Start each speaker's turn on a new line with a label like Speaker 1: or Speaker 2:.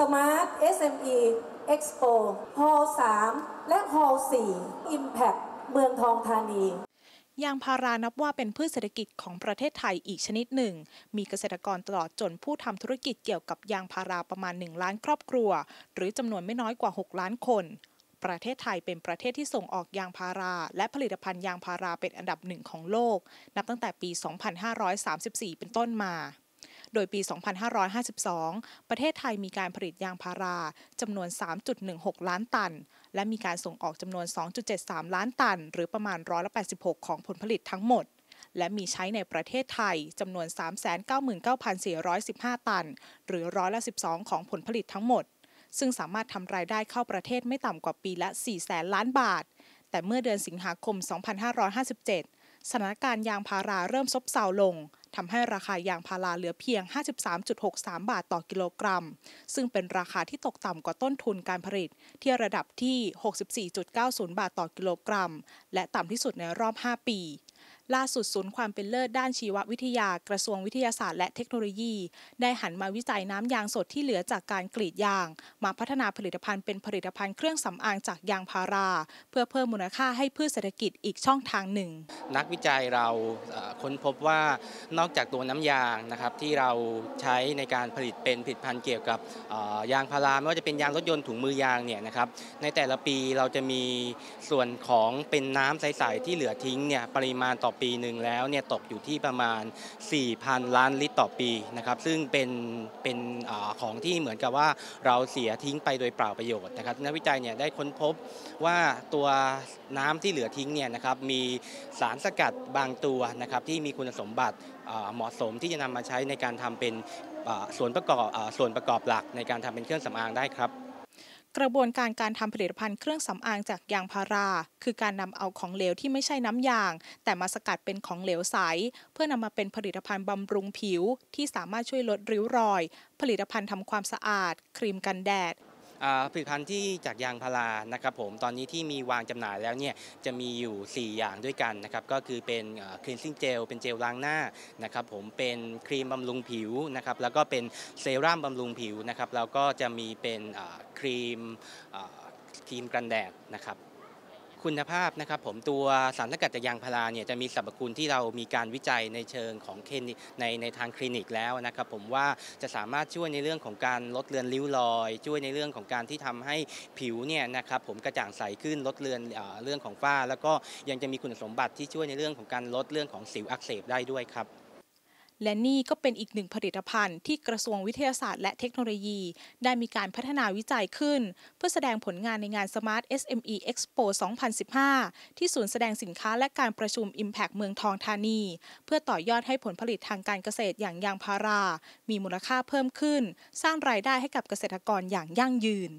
Speaker 1: Smart SME Expo Hall 3และฮอลล์4 Impact เมืองทองธานียางพารานับว่าเป็นพืชเศรษฐกิจของประเทศไทยอีกชนิดหนึ่ง มีเกษตรกรตลอดจนผู้ทำธุรกิจเกี่ยวกับยางพาราประมาณ 1 ล้านครอบครัว หรือจำนวนไม่น้อยกว่า 6 ล้านคน ประเทศไทยเป็นประเทศที่ส่งออกยางพารา และผลิตภัณฑ์ยางพาราเป็นอันดับหนึ่งของโลก นับตั้งแต่ปี 2534 เป็นต้นมาโดยปี 2552 ประเทศไทยมีการผลิตยางพาราจำนวน 3.16 ล้านตัน และมีการส่งออกจำนวน 2.73 ล้านตันหรือประมาณ1 86 ของผลผลิตทั้งหมด และมีใช้ในประเทศไทยจำนวน 399,415 ตัน หรือร้อยละ12 ของผลผลิตทั้งหมด ซึ่งสามารถทำรายได้เข้าประเทศไม่ต่ำกว่าปีละ4แสนล้านบาท แต่เมื่อเดือนสิงหาคม 2557 สถานการณ์ยางพาราเริ่มซบเซาลงทำให้ราคายางพาราเหลือเพียง 53.63 บาทต่อกิโลกรัม ซึ่งเป็นราคาที่ตกต่ำกว่าต้นทุนการผลิต ที่ระดับที่ 64.90 บาทต่อกิโลกรัม และต่ำที่สุดในรอบ 5 ปีล่าสุดศูนย์ความเป็นเลิศด้านชีววิทยากระทรวงวิทยาศาสตร์และเทคโนโลยี ได้หันมาวิจัยน้ำยางสดที่เหลือจากการกรีดยาง มาพัฒนาผลิตภัณฑ์เป็นผลิตภัณฑ์เครื่องสำอางจากยางพารา เพื่อเพิ่มมูลค่าให้พืชเศรษฐกิจอีกช่องทางหนึ่ง
Speaker 2: นักวิจัยเราค้นพบว่านอกจากตัวน้ำยางนะครับที่เราใช้ในการผลิตเป็นผลิตภัณฑ์เกี่ยวกับยางพาราไม่ว่าจะเป็นยางรถยนต์ถุงมือยางเนี่ยนะครับในแต่ละปีเราจะมีส่วนของเป็นน้ำใสๆที่เหลือทิ้งเนี่ยปริมาณต่อปีหนึ่งแล้วเนี่ยตกอยู่ที่ประมาณ 4,000 ล้านลิตรต่อปีนะครับ ซึ่งเป็นเป็นอของที่เหมือนกับว่าเราเสียทิ้งไปโดยเปล่าประโยชน์นะครับนักวิจัยเนี่ยได้ค้นพบว่าตัวน้ำที่เหลือทิ้งเนี่ยนะครับมีสารสกัดบางตัวนะครับที่มีคุณสมบัติเหมาะสมที่จะนำมาใช้ในการทำเป็นส่วนประกอบส่วนประกอบหลัก ในการทำเป็นเครื่องสำอางได้ครับ
Speaker 1: กระบวนการการทำผลิตภัณฑ์เครื่องสำอางจากยางพารา คือการนำเอาของเหลวที่ไม่ใช่น้ำยาง แต่มาสกัดเป็นของเหลวใส เพื่อนำมาเป็นผลิตภัณฑ์บำรุงผิวที่สามารถช่วยลดริ้วรอย ผลิตภัณฑ์ทำความสะอาด ครีมกันแดด
Speaker 2: ผลิตภัณฑ์ที่จากยางพารานะครับ ผมตอนนี้ที่มีวางจำหน่ายแล้วเนี่ยจะมีอยู่ 4 อย่างด้วยกันนะครับ ก็คือเป็นครีมซิ่งเจลเป็นเจลล้างหน้านะครับ ผมเป็นครีมบำรุงผิวนะครับ แล้วก็เป็นเซรั่มบำรุงผิวนะครับแล้วก็จะมีเป็นครีมครีมกันแดดนะครับคุณภาพนะครับผมตัวสารสกัดจากยางพาราเนี่ยจะมีสรรพคุณที่เรามีการวิจัยในเชิงของเคนในในทางคลินิกแล้วนะครับผมว่าจะสามารถช่วยในเรื่องของการลดเลือนริ้วรอย ช่วยในเรื่องของการที่ทำให้ผิวเนี่ยนะครับผมกระจ่างใสขึ้นลดเลือนเรื่องของฝ้า แล้วก็ยังจะมีคุณสมบัติที่ช่วยในเรื่องของการลดเรื่องของสิวอักเสบได้ด้วยครับ
Speaker 1: และนี่ก็เป็นอีกหนึ่งผลิตภัณฑ์ที่กระทรวงวิทยาศาสตร์และเทคโนโลยี ได้มีการพัฒนาวิจัยขึ้น เพื่อแสดงผลงานในงาน Smart SME Expo 2015 ที่ศูนย์แสดงสินค้าและการประชุม Impact เมืองทองธานี เพื่อต่อยอดให้ผลผลิตทางการเกษตรอย่างยางพารา มีมูลค่าเพิ่มขึ้น สร้างรายได้ให้กับเกษตรกรอย่างยั่งยืน